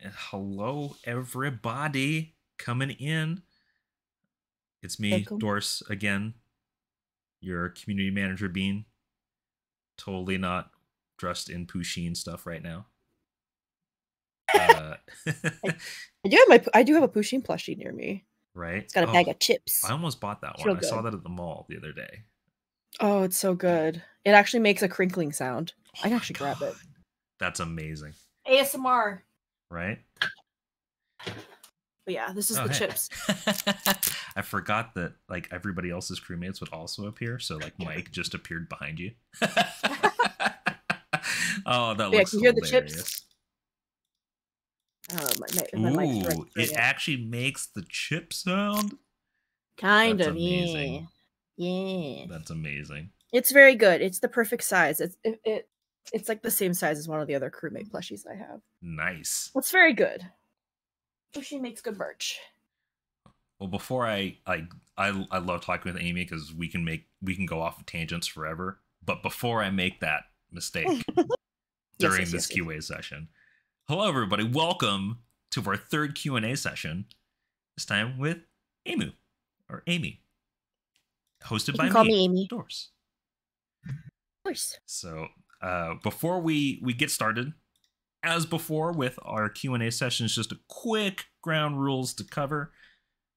And hello, everybody coming in. It's me, Doris, again, your community manager, Bean. Totally not dressed in Pusheen stuff right now. uh, I, I, do have my I do have a Pusheen plushie near me. Right, it's got a oh, bag of chips. I almost bought that it's one. I saw that at the mall the other day. Oh, it's so good! It actually makes a crinkling sound. Oh I can actually God. grab it. Oh That's amazing. ASMR right? But yeah, this is oh, the hey. chips. I forgot that like everybody else's crewmates would also appear, so like Mike just appeared behind you. oh, that yeah, looks can you hilarious. hear the chips. Oh, my, my, Ooh, it actually makes the chip sound. Kind That's of, amazing. yeah, yeah. That's amazing. It's very good. It's the perfect size. It's it, it it's like the same size as one of the other crewmate plushies I have. Nice. It's very good. She makes good merch. Well, before I I I, I love talking with Amy because we can make we can go off of tangents forever. But before I make that mistake during yes, yes, this yes, Q&A session, hello everybody, welcome to our third Q&A session. This time with Amu or Amy, hosted by me. Call me Amy. Doors. Of course. So uh, before we we get started, as before with our Q and A sessions, just a quick ground rules to cover.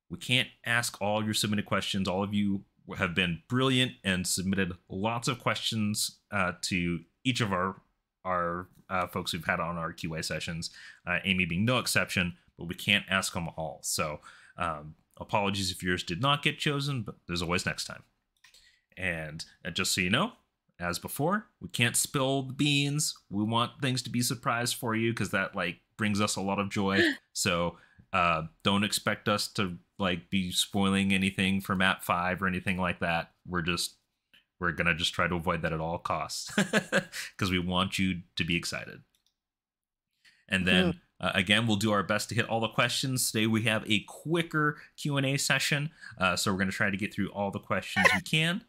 We can't ask all your submitted questions. All of you have been brilliant and submitted lots of questions uh, to each of our our uh, folks we've had on our QA sessions. Uh, Amy being no exception, but we can't ask them all. So um, apologies if yours did not get chosen, but there's always next time. And uh, just so you know, as before, we can't spill the beans. We want things to be surprise for you because that like brings us a lot of joy. so uh, don't expect us to like be spoiling anything for map five or anything like that. We're just we're gonna just try to avoid that at all costs because we want you to be excited. And then hmm. uh, again, we'll do our best to hit all the questions today. We have a quicker Q and A session, uh, so we're gonna try to get through all the questions we can.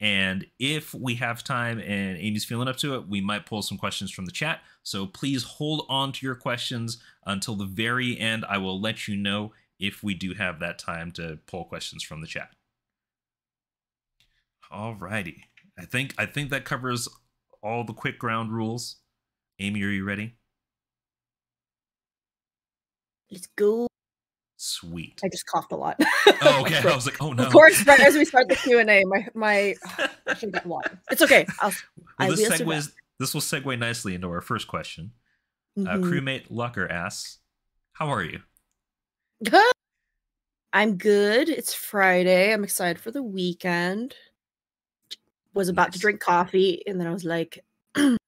And if we have time and Amy's feeling up to it, we might pull some questions from the chat. So please hold on to your questions until the very end. I will let you know if we do have that time to pull questions from the chat. All righty, I think I think that covers all the quick ground rules. Amy, are you ready? Let's go. Sweet. I just coughed a lot. Oh, okay. I was like, oh no. Of course, right as we start the Q and A, my my oh, I should get water. It's okay. I'll, well, I this segues. This will segue nicely into our first question. Uh, mm-hmm. Uh, crewmate Lucker asks, "How are you?" I'm good. It's Friday. I'm excited for the weekend. Was about nice. to drink coffee, and then I was like, "Got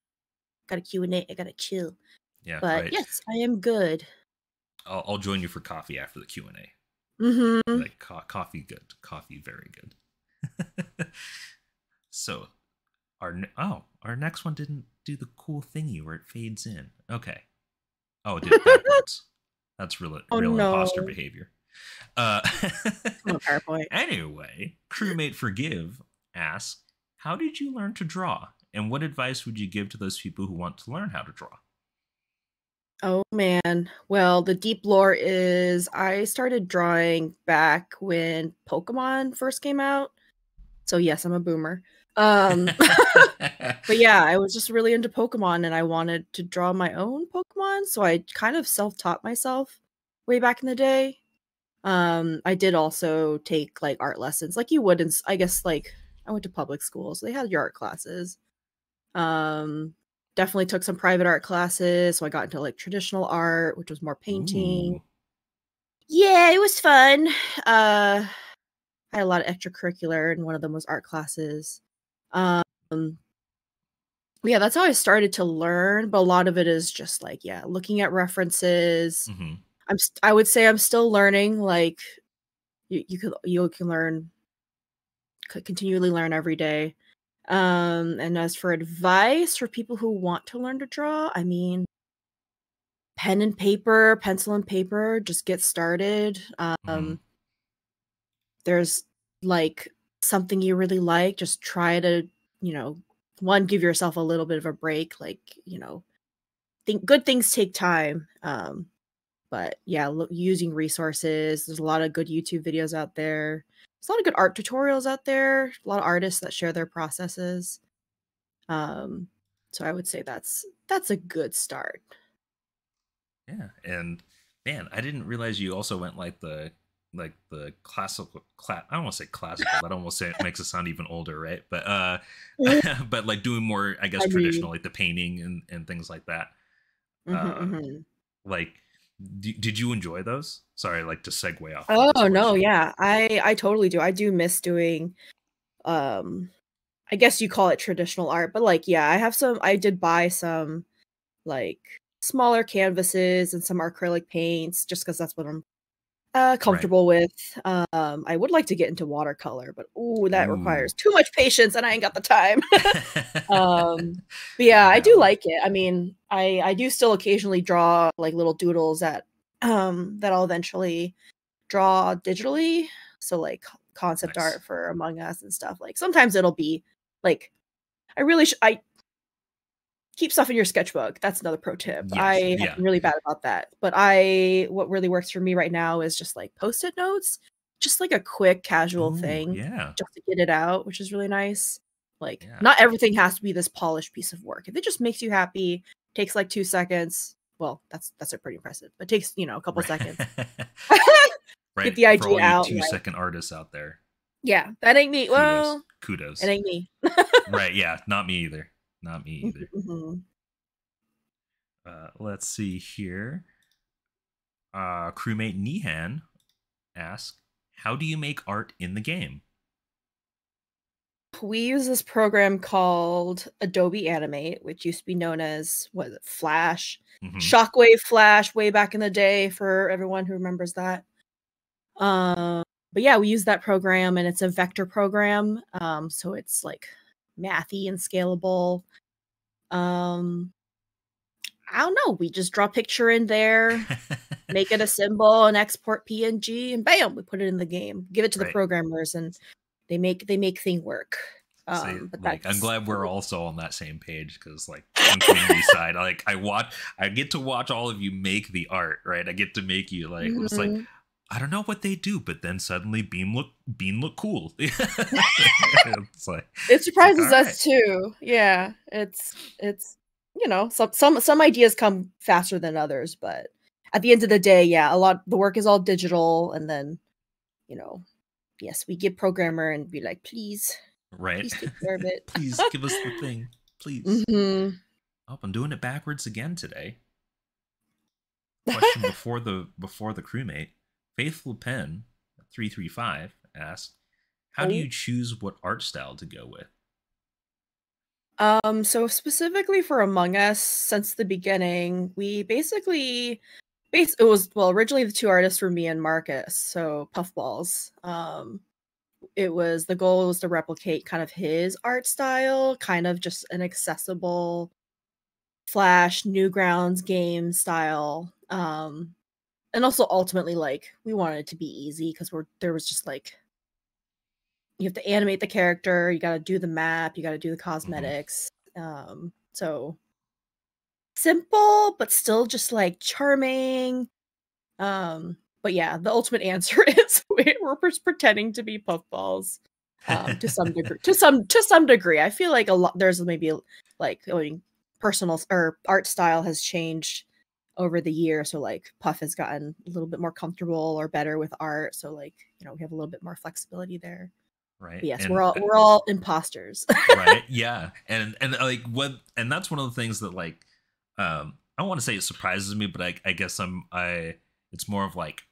a Q and A. I gotta chill." Yeah, but right. yes, I am good. I'll, I'll join you for coffee after the Q and A. Mm-hmm. Like co- coffee, good coffee, very good. so, our ne- oh, our next one didn't do the cool thingy where it fades in. Okay. Oh, it did backwards. That's real, oh, no. imposter behavior. Uh, anyway, crewmate forgive asks, "How did you learn to draw? And what advice would you give to those people who want to learn how to draw?" Oh man. Well, the deep lore is I started drawing back when Pokemon first came out. So yes, I'm a boomer. Um but yeah, I was just really into Pokemon and I wanted to draw my own Pokemon, so I kind of self-taught myself way back in the day. Um I did also take like art lessons like you would in I guess like I went to public school, so they had your art classes. Um definitely took some private art classes. So I got into like traditional art, which was more painting. Ooh. Yeah, it was fun. Uh, I had a lot of extracurricular, and one of them was art classes. Um, yeah, that's how I started to learn, but a lot of it is just like, yeah, looking at references. Mm-hmm. I'm I would say I'm still learning. Like, you you could you can learn, continually learn every day. Um, and as for advice for people who want to learn to draw, I mean, pen and paper, pencil and paper, just get started. Mm-hmm. Um, mm-hmm. There's like something you really like, just try to, you know, one, give yourself a little bit of a break. Like, you know, think good things take time. Um, but yeah, lo- using resources. There's a lot of good YouTube videos out there. There's a lot of good art tutorials out there. A lot of artists that share their processes. Um, so I would say that's that's a good start. Yeah, and man, I didn't realize you also went like the like the classical class i don't want to say classical that almost say, makes it sound even older right but uh but like doing more i guess I traditional mean. like the painting and and things like that mm-hmm, uh, mm-hmm. like did you enjoy those? Sorry, like to segue off. Oh of no, yeah, I I totally do. I do miss doing, um, I guess you call it traditional art, but like yeah, I have some. I did buy some, like smaller canvases and some acrylic paints just because that's what I'm uh, comfortable right. with. Um, I would like to get into watercolor, but ooh, that ooh. requires too much patience, and I ain't got the time. um, but yeah, wow. I do like it. I mean, I I do still occasionally draw like little doodles that um that I'll eventually draw digitally. So like concept nice. art for Among Us and stuff. Like sometimes it'll be like I really sh- I keep stuff in your sketchbook. That's another pro tip. Yes. I am really bad about that. But I what really works for me right now is just like post-it notes, just like a quick casual Ooh, thing. Yeah. Just to get it out, which is really nice. Like yeah. not everything has to be this polished piece of work. If it just makes you happy, takes like two seconds. Well, that's that's a pretty impressive, but takes, you know, a couple right. seconds. right. Get the idea out. Two second artists out there. Yeah. That ain't me. Kudos. Well kudos. It ain't me. right, yeah. Not me either. Not me mm-hmm, either. Mm-hmm. uh, let's see here. Uh, crewmate Nihan asks, "How do you make art in the game?" We use this program called Adobe Animate, which used to be known as was it Flash, mm -hmm. Shockwave Flash, way back in the day. For everyone who remembers that, um, but yeah, we use that program, and it's a vector program, um, so it's like mathy and scalable. Um, I don't know. We just draw a picture in there, make it a symbol, and export PNG, and bam, we put it in the game. Give it to right. the programmers, and they make they make thing work. Um, but like, I'm glad we're also on that same page because, like, on community side, like I watch, I get to watch all of you make the art, right? I get to make you like mm -hmm. it's like mm-hmm. I don't know what they do, but then suddenly Beam look Bean look cool. it's like, it surprises like, us right. too. Yeah, it's it's you know some some some ideas come faster than others, but at the end of the day, yeah, a lot the work is all digital, and then you know, yes, we get programmer and be like, please, right, please take care of it, please give us the thing, please. Mm -hmm. Oh, I'm doing it backwards again today. Question before the before the crewmate Faithful Pen 335 asked, how do mm-hmm. you choose what art style to go with? Um, so specifically for Among Us, since the beginning, we basically base it was well originally the two artists were me and Marcus, so puffballs. Um it was the goal was to replicate kind of his art style, kind of just an accessible flash newgrounds game style. Um and also ultimately like we wanted it to be easy because we're there was just like you have to animate the character you got to do the map you got to do the mm-hmm. cosmetics mm-hmm. um so simple but still just like charming um but yeah the ultimate answer is we're just pretending to be puffballs um, to some degree to some to some degree i feel like a lot there's maybe like i mean personal or art style has changed over the year. So like Puff has gotten a little bit more comfortable or better with art. So like, you know, we have a little bit more flexibility there. Right. But yes, and, we're all we're all imposters. right. Yeah. And and like what and that's one of the things that like um I don't want to say it surprises me, but I I guess I'm I it's more of like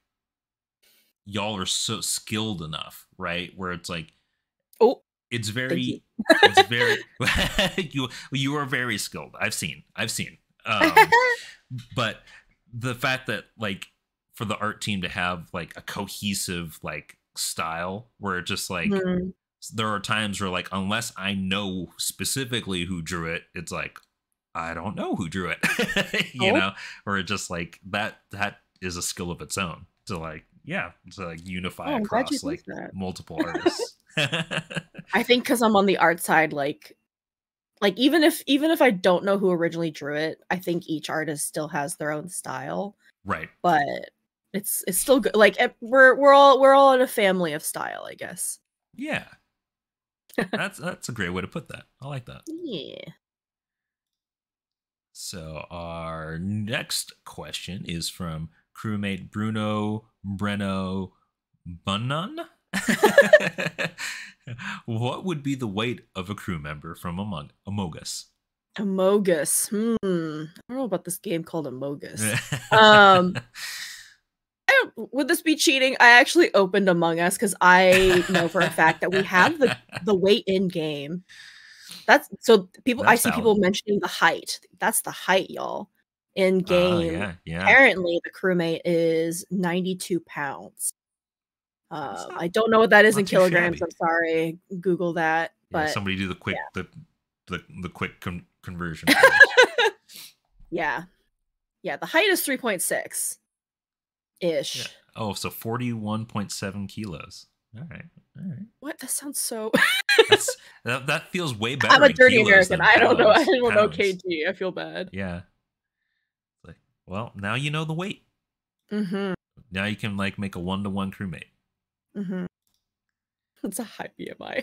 y'all are so skilled enough, right? Where it's like Oh it's very it's very you you are very skilled. I've seen. I've seen. Um, but the fact that like for the art team to have like a cohesive like style where just like mm. there are times where like unless I know specifically who drew it, it's like I don't know who drew it, you oh. know, or just like that that is a skill of its own to like yeah to like unify oh, across like multiple artists. I think because I'm on the art side, like like even if even if I don't know who originally drew it, I think each artist still has their own style. Right. But it's it's still good. Like it, eh, we're we're all we're all in a family of style, I guess. Yeah. that's that's a great way to put that. I like that. Yeah. So our next question is from crewmate Bruno Breno Bunnan. what would be the weight of a crew member from Among Amogus? Amogus. Hmm. I don't know about this game called Amogus. um, would this be cheating? I actually opened Among Us because I know for a fact that we have the the weight in game. That's so people. That's I see people mentioning the height. That's the height, y'all. In ah, game, uh, yeah, yeah. apparently the crewmate is ninety two pounds. Uh, I don't know what that is in kilograms. Shabby. I'm sorry. Google that. Yeah, but somebody do the quick yeah. the, the the quick con conversion. yeah, yeah. The height is 3.6 ish. Yeah. Oh, so 41.7 kilos. All right. What? That sounds so. that, that feels way better. I'm a dirty American. I don't know. I don't know kg. I feel bad. Yeah. Like, well, now you know the weight. Mm-hmm. Now you can like make a one to one crewmate. Mm-hmm. It's a high BMI.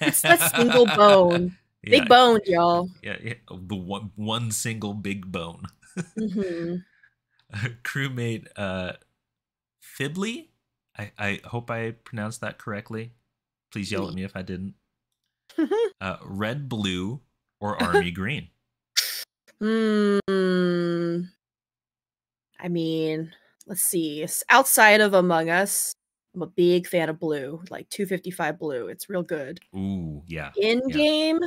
it's that single bone. Yeah. Big bone, y'all. Yeah, yeah, oh, the one one single big bone. mm-hmm. crewmate uh, Fibley. I, I hope I pronounced that correctly. Please yell at me if I didn't. uh, red, blue, or army green. Hmm. I mean, let's see. Outside of Among Us, I'm a big fan of blue, like 255 blue. It's real good. Ooh, yeah. In yeah. game,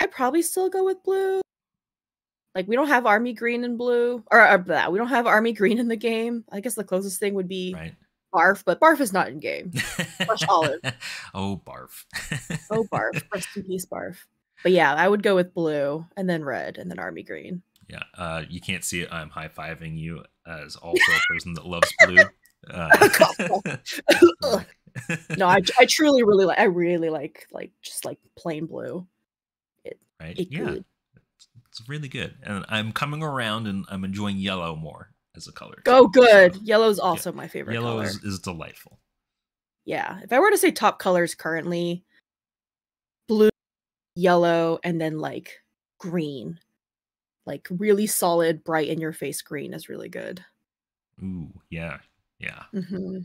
I probably still go with blue. Like we don't have army green and blue, or, that uh, we don't have army green in the game. I guess the closest thing would be right. barf, but barf is not in game. Fresh olive. Oh barf. oh barf. Rest in peace, barf. But yeah, I would go with blue and then red and then army green. Yeah, uh, you can't see it. I'm high fiving you as also a person that loves blue. Uh, no, I, I truly really like I really like like just like plain blue. It, right? It yeah. Good. It's really good. And I'm coming around and I'm enjoying yellow more as a color. Oh good. So, is also yeah. my favorite Yellow color. Is, is delightful. Yeah. If I were to say top colors currently, blue, yellow, and then like green. Like really solid, bright in your face green is really good. Ooh, yeah, yeah. Mm-hmm.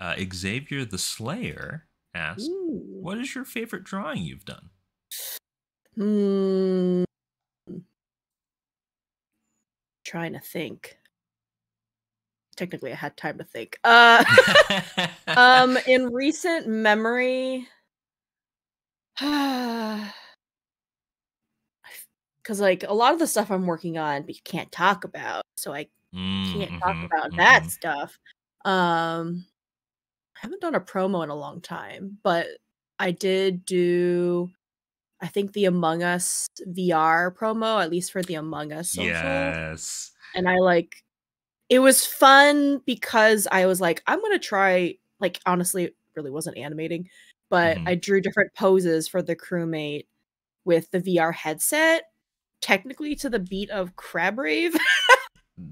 Uh, Xavier the Slayer asks, Ooh. "What is your favorite drawing you've done?" Hmm. Trying to think. Technically, I had time to think. Uh, um, in recent memory, because like a lot of the stuff I'm working on, we can't talk about, so I Mm, Can't talk mm-hmm, about mm-hmm. that stuff. Um, I haven't done a promo in a long time, but I did do. I think the Among Us VR promo, at least for the Among Us social. Yes. And I like it was fun because I was like, I'm gonna try like honestly, it really wasn't animating, but mm-hmm. I drew different poses for the crewmate with the VR headset, technically to the beat of Crab Rave.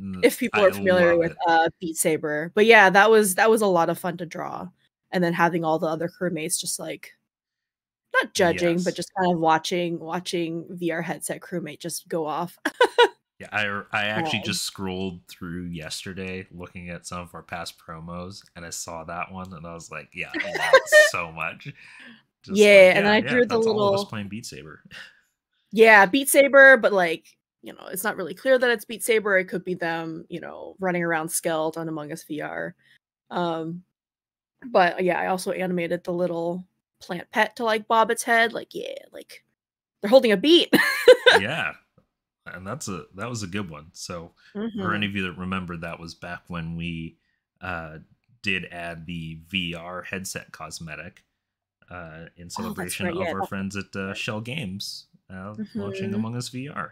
Mm, if people I are familiar with uh, Beat Saber. But yeah, that was that was a lot of fun to draw, and then having all the other crewmates just like not judging, yes. but just kind of watching watching VR headset crewmate just go off. yeah, I I actually um just scrolled through yesterday looking at some of our past promos, and I saw that one, and I was like, yeah, so much. Just yeah, like, yeah, and I yeah, drew the little playing Beat Saber. Yeah, Beat Saber, but like you know, it's not really clear that it's Beat Saber. It could be them, you know, running around scaled on Among Us VR. Um, but uh, yeah, I also animated the little plant pet to like bob its head. Like, yeah, like they're holding a beat. yeah. And that's a that was a good one. So mm-hmm. for any of you that remember, that was back when we uh, did add the VR headset cosmetic uh, in oh, celebration oh, right. of yeah, our that... friends at uh, Shell Games uh, mm-hmm. launching Among Us VR.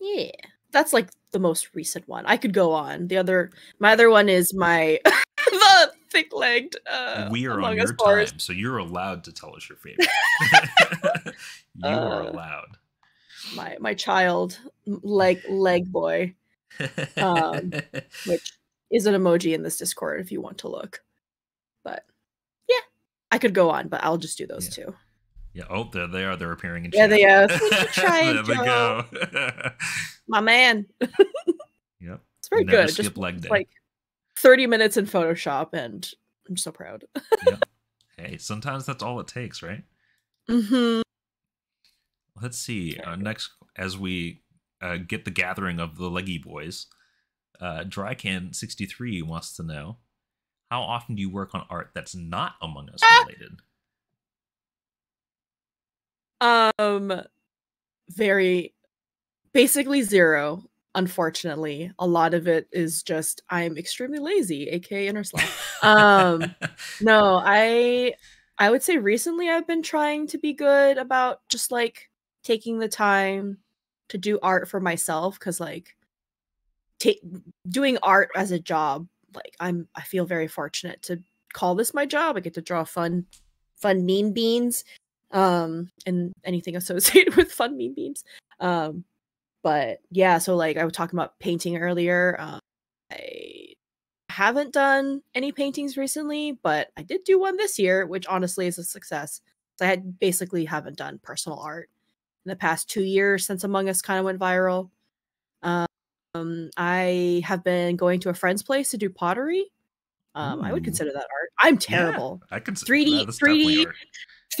Yeah. That's like the most recent one. I could go on. The other my other one is my the thick legged uh We are on your time, so you're allowed to tell us your favorite. you uh, are allowed. My my child leg leg boy. Um which is an emoji in this Discord if you want to look. But yeah. I could go on, but I'll just do those yeah. two. Yeah. Oh, there they are. They're appearing in. Yeah, they are. there we go. My man. yep. It's very Never good. Just like thirty minutes in Photoshop, and I'm so proud. yep. Hey, sometimes that's all it takes, right? Mm-hmm. Let's see. Uh, next, as we uh, get the gathering of the Leggy Boys, uh, Drycan63 wants to know how often do you work on art that's not Among Us ah! related? Um, very basically zero unfortunately a lot of it is just i'm extremely lazy aka inner sloth um no i i would say recently i've been trying to be good about just like taking the time to do art for myself because like take doing art as a job like i'm i feel very fortunate to call this my job i get to draw fun fun meme beans um, and anything associated with fun meme memes. Um, but yeah, so like I was talking about painting earlier. Um, I haven't done any paintings recently, but I did do one this year, which honestly is a success. So I had basically haven't done personal art in the past two years since Among Us kind of went viral. Um, I have been going to a friend's place to do pottery. Um, Ooh. I would hmm. consider that art. I'm terrible. Yeah, I can 3D 3D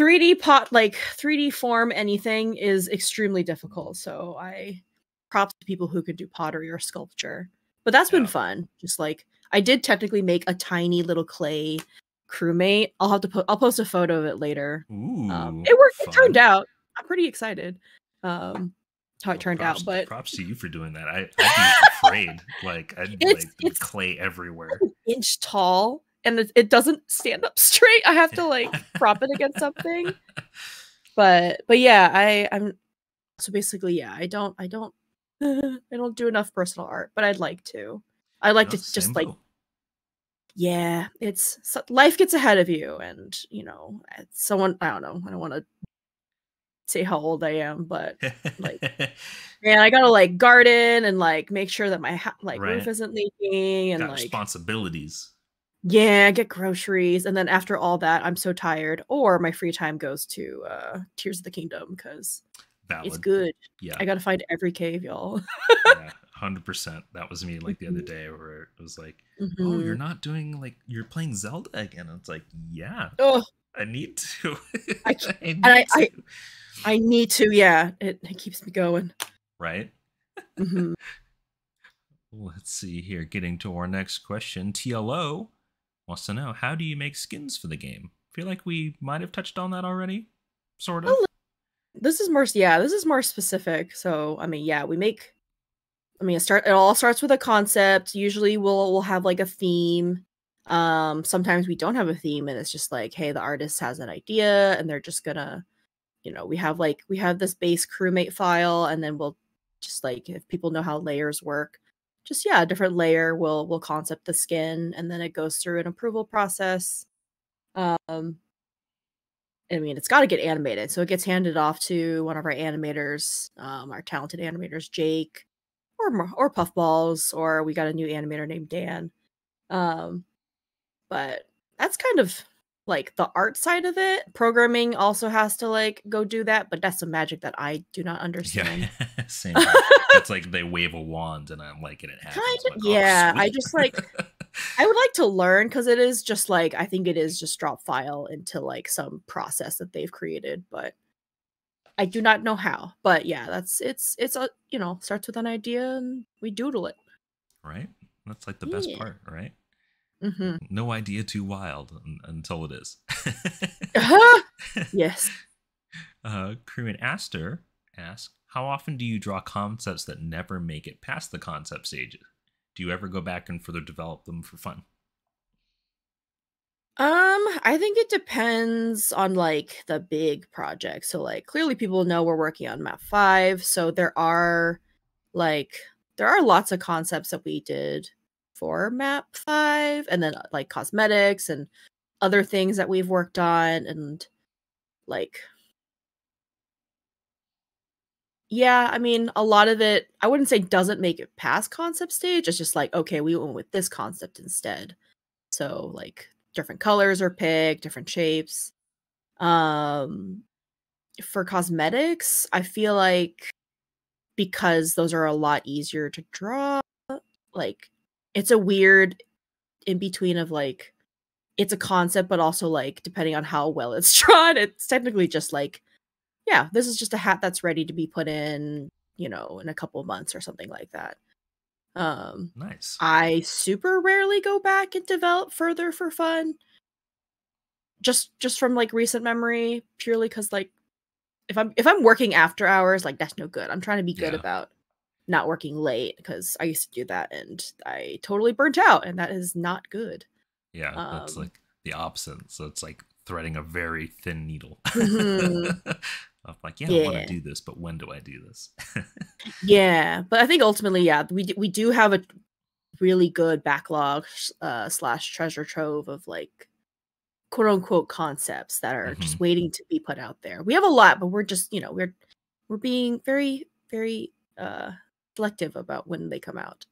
3D pot like 3D form anything is extremely difficult. So I props to people who could do pottery or sculpture. But that's yeah. been fun. Just like I did technically make a tiny little clay crewmate. I'll have to put po I'll post a photo of it later. Um, Ooh, um, it worked. Fun. It turned out. I'm pretty excited. Um, how it turned props, out. But props to you for doing that. I, would be afraid. Like I'd it's, like it's, clay everywhere. An inch tall, and it, it doesn't stand up straight. I have to like prop it against something. But but yeah, I I'm so basically yeah, I don't I don't I don't do enough personal art, but I'd like to. I like That's oh, to just simple. like yeah, it's so, life gets ahead of you, and you know, someone I don't know, I don't want to say how old I am, but like, man, I gotta like garden and like make sure that my ha- like right. roof isn't leaking and Got like responsibilities. Yeah, get groceries, and then after all that, I'm so tired. Or my free time goes to uh, Tears of the Kingdom because it's good. Yeah, I gotta find every cave, y'all. yeah, hundred percent. That was me like the other mm-hmm. day where it was like, mm-hmm. "Oh, you're mm-hmm. not doing like you're playing Zelda again." And it's like, yeah, oh, I need to. I, I need I, to. I, I, need to. Yeah, it, it keeps me going. Right. Mm-hmm. Let's see here. Getting to our next question. TLO wants to know how do you make skins for the game? feel like we might have touched on that already, sort of. Oh, this is more, yeah, this is more specific. So, I mean, yeah, we make. I mean, it start. It all starts with a concept. Usually, we'll we'll have like a theme. Um, sometimes we don't have a theme, and it's just like, hey, the artist has an idea, and they're just gonna, you know, we have like we have this base crewmate file, and then we'll just like if people know how layers work, just yeah, a different layer will will concept the skin, and then it goes through an approval process. Um, I mean, it's got to get animated, so it gets handed off to one of our animators, um, our talented animators, Jake, or or Puffballs, or we got a new animator named Dan. Um, but that's kind of like the art side of it. Programming also has to like go do that, but that's the magic that I do not understand. Yeah. Same it's like they wave a wand and I'm like, and it happens. Kind of, like, oh, yeah. Oh, I just like, I would like to learn because it is just like, I think it is just drop file into like some process that they've created, but I do not know how. But yeah, that's it's it's a you know starts with an idea and we doodle it. Right. That's like the yeah. best part, right? Mm -hmm. No idea too wild until it is. uh -huh. Yes. Uh, crewman Aster asked, how often do you draw concepts that never make it past the concept stage? Do you ever go back and further develop them for fun? Um, I think it depends on like the big project. So like clearly people know we're working on map 5, so there are like there are lots of concepts that we did for map 5 and then uh, like cosmetics and other things that we've worked on and like yeah, I mean, a lot of it, I wouldn't say doesn't make it past concept stage. It's just like, okay, we went with this concept instead. So, like, different colors are picked, different shapes. Um, for cosmetics, I feel like because those are a lot easier to draw, like, it's a weird in between of like, it's a concept, but also like, depending on how well it's drawn, it's technically just like yeah, this is just a hat that's ready to be put in, you know, in a couple months or something like that. Um, nice. I super rarely go back and develop further for fun. Just just from like recent memory, purely because like if I'm if I'm working after hours, like that's no good. I'm trying to be good yeah. about not working late because I used to do that and I totally burnt out, and that is not good. Yeah, um, that's like the opposite. So it's like threading a very thin needle. mm-hmm. of like, yeah, yeah. I want to do this, but when do I do this? yeah, but I think ultimately, yeah, we we do have a really good backlog uh, slash treasure trove of like quote unquote concepts that are mm -hmm. just mm-hmm. waiting to be put out there. We have a lot, but we're just you know we're we're being very very uh, selective about when they come out.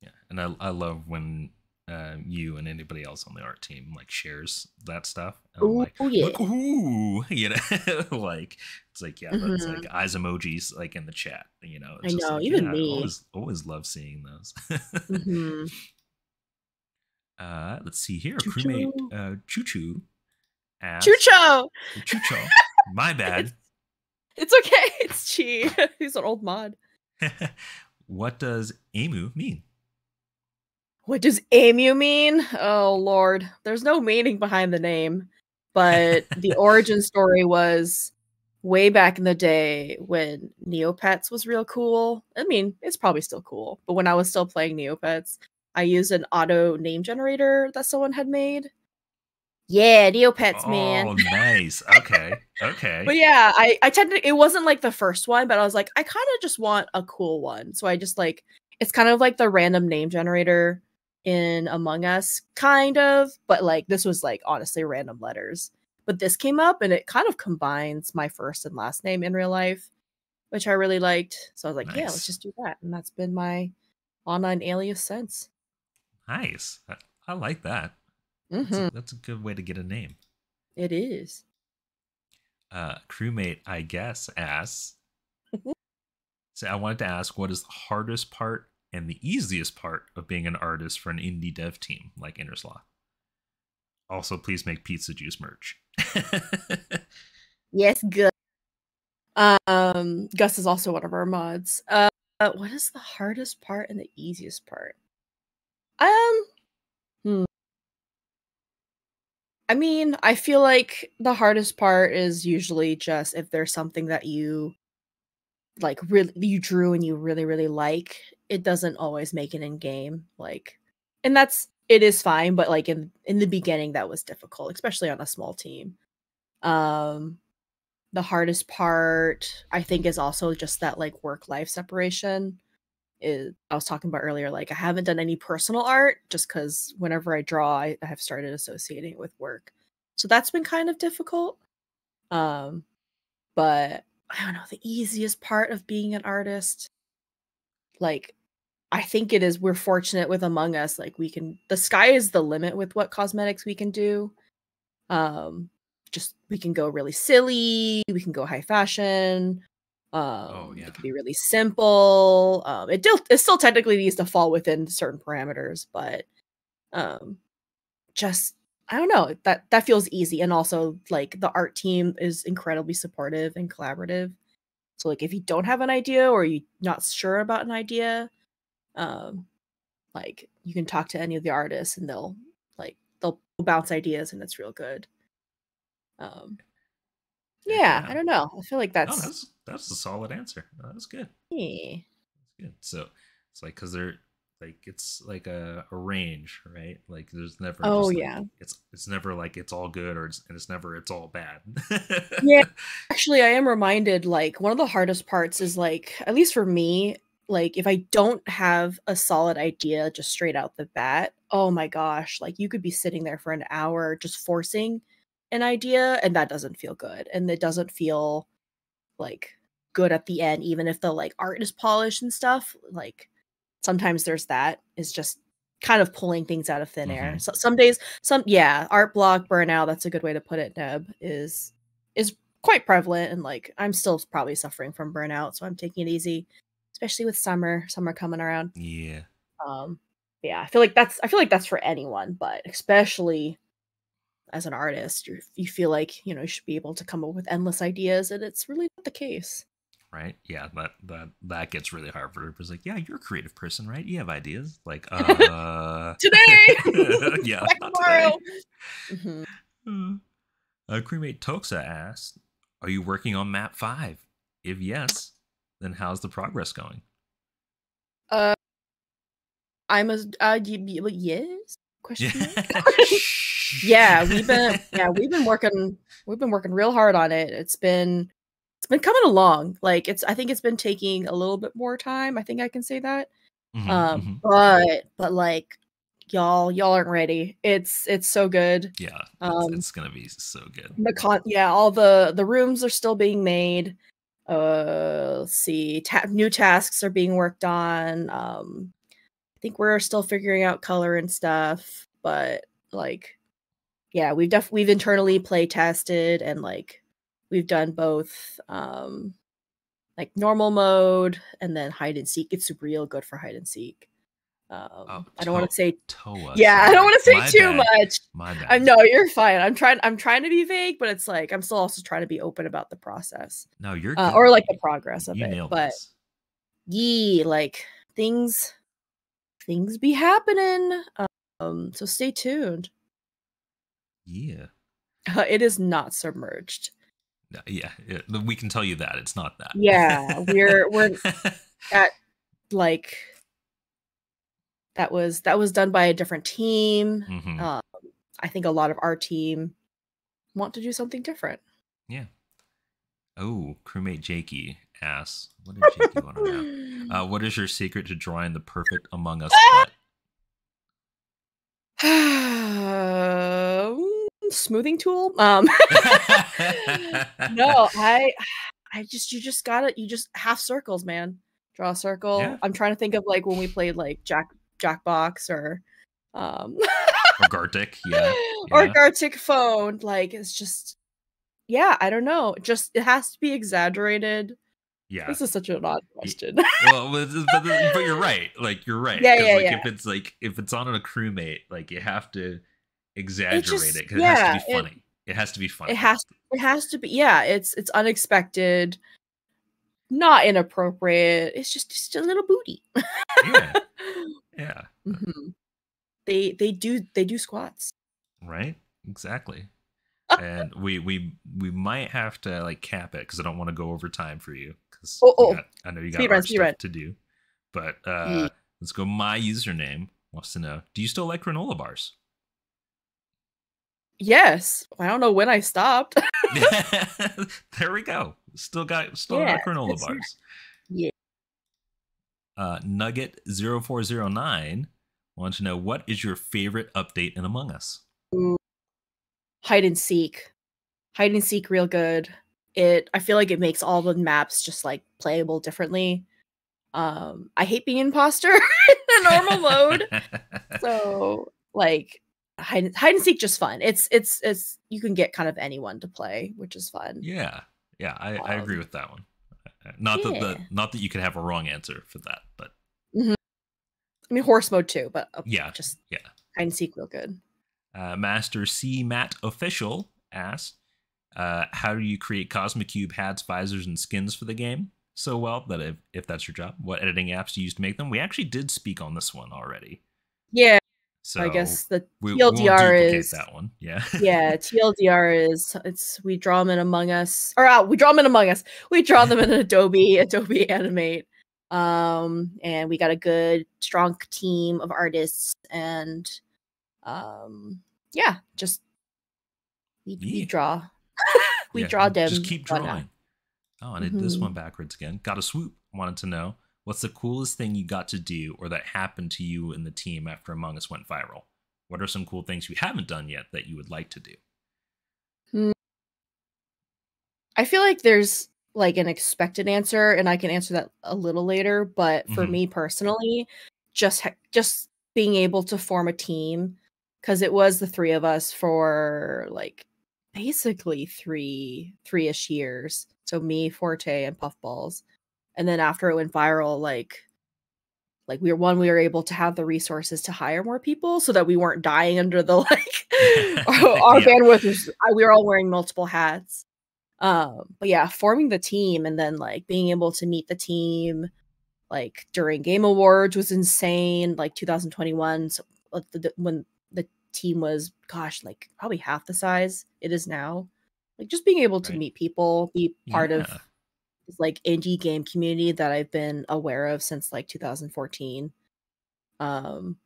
Yeah, and I I love when uh, you and anybody else on the art team like shares that stuff. Oh like, yeah, ooh, you know, like it's like yeah, mm-hmm. like eyes emojis like in the chat. You know, I know like, even yeah, me. I always, always love seeing those. mm-hmm. uh, let's see here, Choo-choo. crewmate Choo, Choo Choo. My bad. It's, it's okay. It's Chi. He's an old mod. what does emu mean? What does Amu mean? Oh lord, there's no meaning behind the name, but the origin story was way back in the day when Neopets was real cool. I mean, it's probably still cool, but when I was still playing Neopets, I used an auto name generator that someone had made. Yeah, Neopets, oh, man. Oh, nice. Okay. Okay. but yeah, I I tended it wasn't like the first one, but I was like, I kind of just want a cool one, so I just like it's kind of like the random name generator in Among Us, kind of, but like this was like honestly random letters. But this came up and it kind of combines my first and last name in real life, which I really liked. So I was like, nice. yeah, let's just do that. And that's been my online alias since. Nice. I, I like that. Mm-hmm. That's, a, mm-hmm. that's, a, good way to get a name. It is. Uh, crewmate, I guess, asks. so I wanted to ask, what is the hardest part and the easiest part of being an artist for an indie dev team like Inner's Also, please make pizza juice merch. yes, good. Um, Gus is also one of our mods. Uh, what is the hardest part and the easiest part? Um, hmm. I mean, I feel like the hardest part is usually just if there's something that you like really you drew and you really really like it doesn't always make it in game like and that's it is fine but like in in the beginning that was difficult especially on a small team um the hardest part i think is also just that like work life separation is i was talking about earlier like i haven't done any personal art just because whenever i draw I, I have started associating it with work so that's been kind of difficult um but I don't know, the easiest part of being an artist. Like, I think it is we're fortunate with Among Us. Like, we can, the sky is the limit with what cosmetics we can do. Um, just we can go really silly, we can go high fashion. Oh, um, oh, yeah. It can be really simple. Um, it, still, it still technically needs to fall within certain parameters, but um, just I don't know that that feels easy, and also like the art team is incredibly supportive and collaborative. So like if you don't have an idea or you're not sure about an idea, um, like you can talk to any of the artists and they'll like they'll bounce ideas and it's real good. Um, yeah, yeah. I don't know. I feel like that's no, that's that's a solid answer. That's good. Yeah, that's good. So it's like because they're like it's like a, a range right like there's never oh yeah it's it's never like it's all good or it's, and it's never it's all bad yeah actually i am reminded like one of the hardest parts is like at least for me like if i don't have a solid idea just straight out the bat oh my gosh like you could be sitting there for an hour just forcing an idea and that doesn't feel good and it doesn't feel like good at the end even if the like art is polished and stuff like sometimes there's that is just kind of pulling things out of thin mm-hmm. air. So some days, some yeah, art block burnout. That's a good way to put it. Deb is is quite prevalent, and like I'm still probably suffering from burnout, so I'm taking it easy, especially with summer. Summer coming around. Yeah. Um. Yeah, I feel like that's I feel like that's for anyone, but especially as an artist, you you feel like you know you should be able to come up with endless ideas, and it's really not the case right? Yeah, that that that gets really hard for her. It's like, yeah, you're a creative person, right? You have ideas. Like uh today. yeah. tomorrow. Today. mm mm-hmm. Uh, crewmate Toxa asked, Are you working on map five? If yes, then how's the progress going? Uh I'm a uh, yes question. yeah, we've been yeah, we've been working we've been working real hard on it. It's been it's been coming along. Like it's I think it's been taking a little bit more time. I think I can say that. Mm-hmm, um, mm-hmm. but but like y'all y'all aren't ready. It's it's so good. Yeah, it's, um, it's gonna be so good. The con- yeah, all the the rooms are still being made. Uh, let's see, ta- new tasks are being worked on. Um, I think we're still figuring out color and stuff, but like, yeah, we've def we've internally play tested and like We've done both um, like normal mode and then hide and seek. It's real good for hide and seek. Oh, um, oh, I don't want to say Toa. Yeah, sorry. I don't want to say My too bad. much. My bad. I'm, no, you're fine. I'm trying. I'm trying to be vague, but it's like I'm still also trying to be open about the process. No, you're uh, or like the progress of you it. But this. yee, like things, things be happening. Um, so stay tuned. Yeah, uh, it is not submerged yeah, yeah, we can tell you that it's not that. Yeah, we're we're at like that was that was done by a different team. Mm -hmm. um, I think a lot of our team want to do something different. Yeah. Oh, crewmate Jakey asks, "What did Jakey want to Uh, what is your secret to drawing the perfect Among Us?" smoothing tool. Um, no, I, I just you just gotta you just half circles, man. Draw a circle. Yeah. I'm trying to think of like when we played like Jack Jackbox or um or Gartic, yeah. yeah. Or Gartic phone. Like it's just yeah, I don't know. Just it has to be exaggerated. Yeah. This is such an odd question. well, but, but, you're right. Like you're right. Yeah, yeah, like, yeah. If it's like if it's on a crewmate, like you have to exaggerate it, it yeah, it has to be funny. It, it has to be funny. It has it has to be yeah, it's it's unexpected, not inappropriate. It's just just a little booty. yeah. Yeah. Mm-hmm. They they do they do squats. Right? Exactly. and we we we might have to like cap it cuz I don't want to go over time for you cuz oh, oh. I know you got run, stuff to do. But uh mm. let's go my username wants to know, do you still like granola bars? Yes. I don't know when I stopped. there we go. Still got still yeah, got granola bars. yeah. Uh, Nugget 0409 want to know what is your favorite update in Among Us? Ooh. Hide and seek. Hide and seek real good. It I feel like it makes all the maps just like playable differently. Um I hate being imposter in the normal mode. So like hide, hide and seek just fun. It's it's it's you can get kind of anyone to play, which is fun. Yeah, yeah, I, um, I agree um, with that one. Not yeah. that the not that you could have a wrong answer for that, but mm -hmm. I mean horse mode too, but uh, yeah, just yeah, hide and seek real good. Uh, Master C Matt official asks, uh, "How do you create Cosmic Cube hats, visors, and skins for the game?" so well that if, if that's your job, what editing apps you use to make them. We actually did speak on this one already. Yeah, so I guess the we, TLDR we'll is that one. Yeah. yeah, TLDR is it's we draw them in Among Us or oh, we draw them in Among Us. We draw them in Adobe, Adobe Animate. Um and we got a good strong team of artists and um yeah, just we, yeah. we draw. we yeah, draw them. Just keep drawing. Oh, and mm -hmm. I did this mm-hmm. one backwards again. Got a swoop. Wanted to know What's the coolest thing you got to do or that happened to you and the team after Among Us went viral? What are some cool things you haven't done yet that you would like to do? Hmm. I feel like there's like an expected answer and I can answer that a little later, but for mm -hmm. me personally, just just being able to form a team cuz it was the three of us for like basically 3 3ish years. So me, Forte and Puffballs and then after it went viral like like we were one we were able to have the resources to hire more people so that we weren't dying under the like our, our yeah. bandwidth was, we were all wearing multiple hats um but yeah forming the team and then like being able to meet the team like during game awards was insane like 2021 so, when the team was gosh like probably half the size it is now like just being able to right. meet people be part yeah. of like indie game community that I've been aware of since like 2014. Um,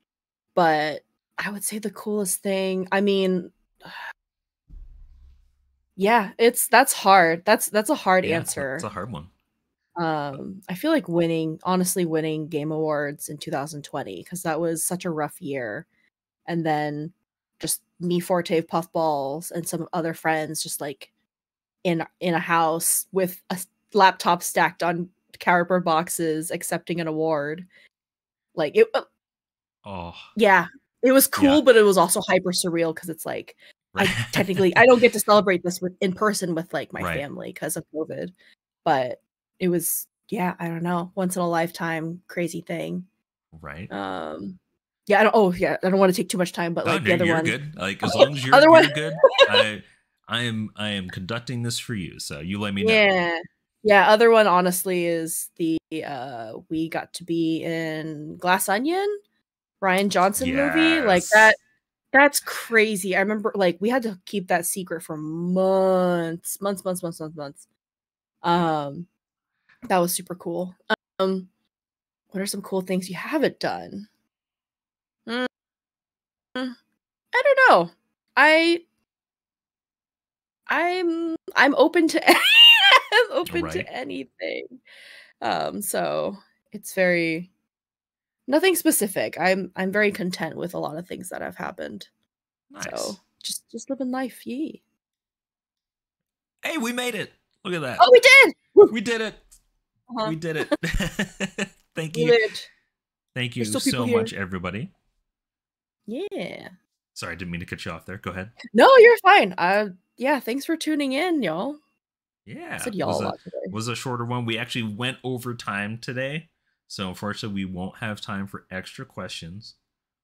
but I would say the coolest thing, I mean, yeah, it's that's hard. That's that's a hard yeah, answer. It's a, it's a hard one. Uh, um, I feel like winning, honestly, winning Game Awards in 2020 because that was such a rough year, and then just me, Forte, Puffballs, and some other friends just like in in a house with a laptop stacked on caliber boxes accepting an award. Like it. Oh. Yeah, it was cool, yeah. but it was also hyper surreal because it's like right. I technically I don't get to celebrate this with in person with like my right. family because of COVID, but it was yeah I don't know once in a lifetime crazy thing. Right. Um. Yeah. I don't. Oh yeah. I don't want to take too much time, but like the other one. Good. Like as long as you're, other one. good. I, I am I am conducting this for you, so you let me know. Yeah. Yeah, other one honestly is the uh we got to be in Glass Onion, Ryan Johnson yes. movie. Like that that's crazy. I remember like we had to keep that secret for months, months, months, months, months, months. Um that was super cool. Um what are some cool things you haven't done? Mm, I don't know. I I'm I'm open to I'm open right. to anything. Um, so it's very nothing specific. I'm I'm very content with a lot of things that have happened. Nice. So just just living life, ye. Hey, we made it. Look at that. Oh, we did. We did it. Uh-huh. We did it. Thank you. Lit. Thank you so much, here. everybody. Yeah. Sorry, I didn't mean to cut you off there. Go ahead. No, you're fine. Uh, yeah, thanks for tuning in, y'all. Yeah. Said y'all was a, a lot today. Was a shorter one. We actually went over time today. So unfortunately we won't have time for extra questions.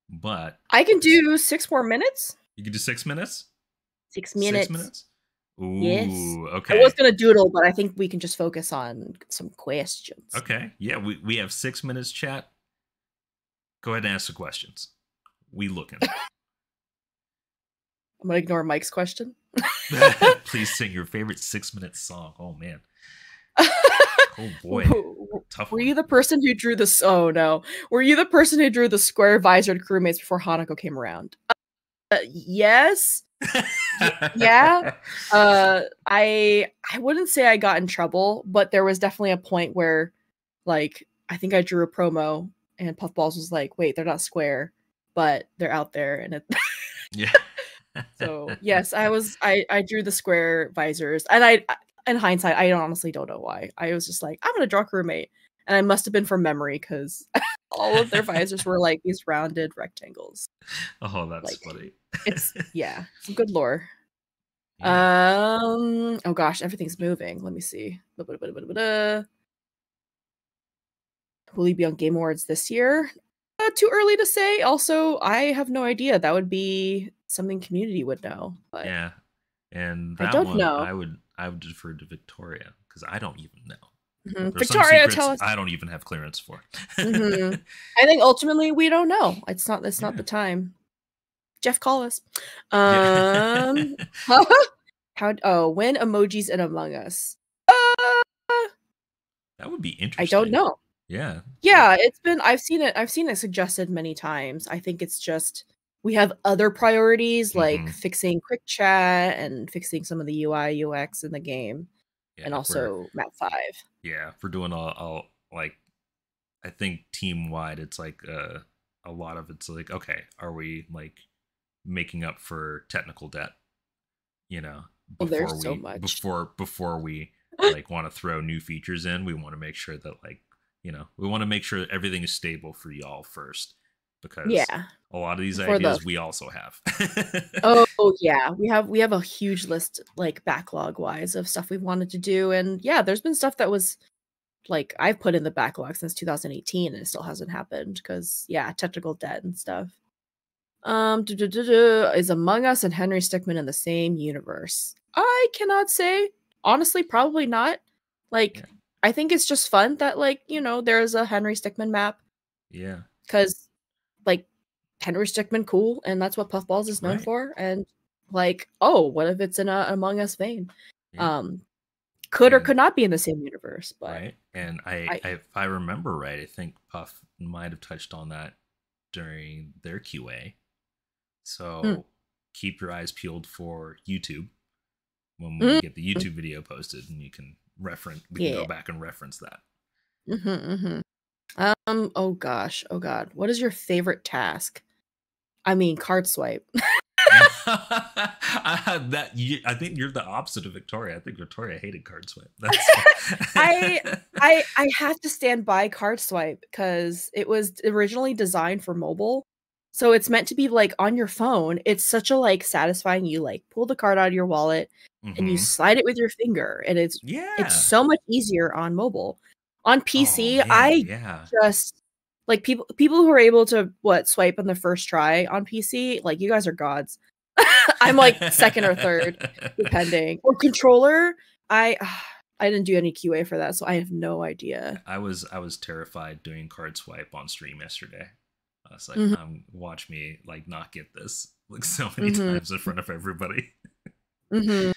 But I can do six more minutes. You can do six minutes? Six minutes. Six minutes? Ooh, yes. okay. I was gonna doodle, but I think we can just focus on some questions. Okay. Yeah, we, we have six minutes chat. Go ahead and ask the questions. We looking. I'm gonna ignore Mike's question. Please sing your favorite six minute song. Oh man. oh boy. Tough Were one. you the person who drew this? Oh no. Were you the person who drew the square visored crewmates before Hanako came around? Uh, yes. yeah. Uh, I I wouldn't say I got in trouble, but there was definitely a point where, like, I think I drew a promo and Puffballs was like, "Wait, they're not square, but they're out there," and it. yeah so yes, I was I I drew the square visors, and I in hindsight I honestly don't know why. I was just like I'm gonna draw roommate, and I must have been from memory because all of their visors were like these rounded rectangles. Oh, that's like, funny. it's yeah, some good lore. Um. Oh gosh, everything's moving. Let me see. Will he be on Game Awards this year? Uh, too early to say. Also, I have no idea. That would be something community would know. But yeah, and I don't one, know. I would I would defer to Victoria because I don't even know. Mm-hmm. Victoria, tell us. I don't even have clearance for. mm-hmm. I think ultimately we don't know. It's not. It's yeah. not the time. Jeff, call us. Um, yeah. how? Oh, when emojis and Among Us. Uh, that would be interesting. I don't know. Yeah. Yeah, it's been. I've seen it. I've seen it suggested many times. I think it's just we have other priorities like mm-hmm. fixing quick chat and fixing some of the UI UX in the game yeah, and also map 5. Yeah, for doing all, all like I think team wide it's like uh, a lot of it's like okay, are we like making up for technical debt, you know, oh, before oh, we so before before we like want to throw new features in, we want to make sure that like, you know, we want to make sure everything is stable for y'all first because yeah a lot of these ideas the... we also have oh yeah we have we have a huge list like backlog wise of stuff we've wanted to do and yeah there's been stuff that was like i've put in the backlog since 2018 and it still hasn't happened because yeah technical debt and stuff um is among us and henry stickman in the same universe i cannot say honestly probably not like yeah. i think it's just fun that like you know there's a henry stickman map yeah because like Henry Stickmin cool, and that's what Puffballs is known right. for. And like, oh, what if it's in a Among Us vein? Yeah. Um, could and, or could not be in the same universe, but right. And I, I, I, if I remember right, I think Puff might have touched on that during their QA. So mm. keep your eyes peeled for YouTube when we mm. get the YouTube video posted, and you can reference. We yeah. can go back and reference that. Mm-hmm, mm-hmm. Um. Oh gosh. Oh god. What is your favorite task? I mean, card swipe. I, that you, I think you're the opposite of Victoria. I think Victoria hated card swipe. I I I have to stand by card swipe because it was originally designed for mobile, so it's meant to be like on your phone. It's such a like satisfying. You like pull the card out of your wallet mm -hmm. and you mm-hmm. slide it with your finger, and it's yeah, it's so much easier on mobile. On PC, oh, I yeah. just like people people who are able to what swipe on the first try on PC, like you guys are gods. I'm like second or third, depending. Or controller, I I didn't do any QA for that, so I have no idea. I was I was terrified doing card swipe on stream yesterday. I was like, mm -hmm. um, watch me like not get this like so many mm -hmm. times in front of everybody. mm -hmm.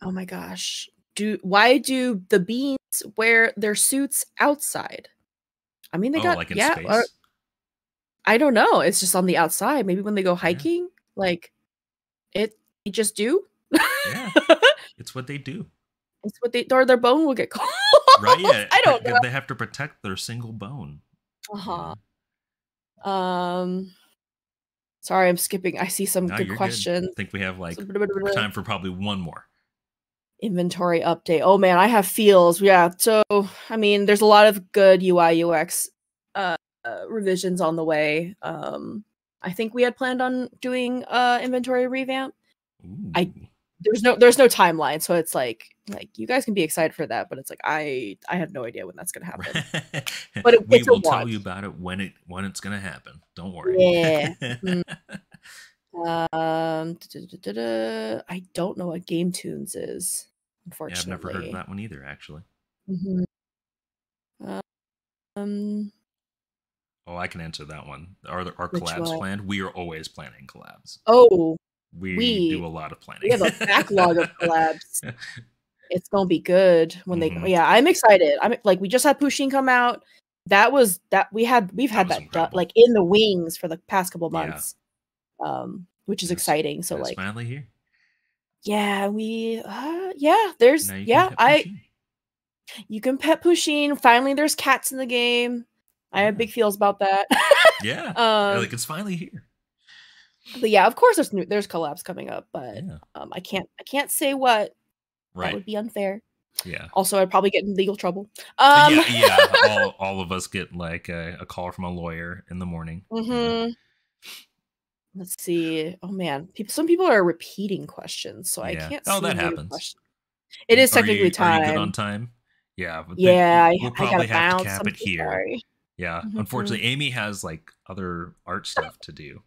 Oh my gosh. Do why do the beans wear their suits outside. I mean, they oh, got like yeah. Or, uh, I don't know. It's just on the outside. Maybe when they go hiking, yeah. like it, they just do. yeah, it's what they do. It's what they or their bone will get cold. right? Yeah. I don't. They, know. they have to protect their single bone. Uh huh. Um. Sorry, I'm skipping. I see some no, good questions. Good. I think we have like time for probably one more inventory update. Oh man, I have feels. Yeah. So, I mean, there's a lot of good UI UX uh, uh, revisions on the way. Um, I think we had planned on doing uh inventory revamp. Ooh. I there's no there's no timeline, so it's like like you guys can be excited for that, but it's like I I have no idea when that's gonna happen. but it, we will tell you about it when it when it's gonna happen. Don't worry. Yeah. Mm. Um, I don't know what Game Tunes is. Unfortunately, yeah, I've never heard of that one either. Actually. Mm-hmm. Um. Oh, I can answer that one. Are there, are collabs one? planned? We are always planning collabs. Oh, we, we, do a lot of planning. We have a backlog of collabs. It's gonna be good when mm-hmm. they. Yeah, I'm excited. I'm like we just had Pushing come out. That was that we had we've had that, like in the wings for the past couple months um, which is exciting. So like finally here. Yeah, we uh, yeah, there's yeah, I you can pet Pusheen. Finally there's cats in the game. I have big feels about that. yeah. um, like it's finally here. But yeah, of course there's new, there's collabs coming up, but yeah. um, I can't I can't say what. Right. That would be unfair. Yeah. Also, I'd probably get in legal trouble. Uh, um, yeah, yeah. All, all of us get like a, a, call from a lawyer in the morning. Mm -hmm. Let's see. Oh man, people. Some people are repeating questions, so yeah. I can't. Oh, that happens. It is technically you, time. on time? Yeah. yeah, we'll I, probably have to cap it here. Sorry. Yeah. Mm -hmm. Unfortunately, Amy has like other art stuff to do.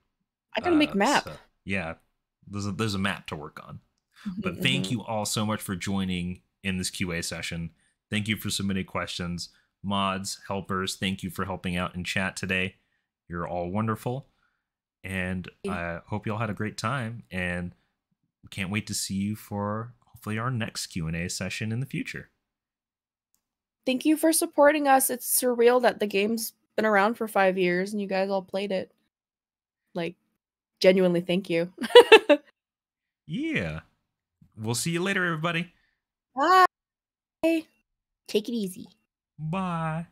I gotta uh, make map. So, yeah, there's a, there's a map to work on. Mm -hmm. But thank mm-hmm. you all so much for joining in this QA session. Thank you for submitting questions, mods, helpers. Thank you for helping out in chat today. You're all wonderful. And I hope you all had a great time and can't wait to see you for hopefully our next Q&A session in the future. Thank you for supporting us. It's surreal that the game's been around for 5 years and you guys all played it. Like genuinely thank you. yeah. We'll see you later everybody. Bye. Take it easy. Bye.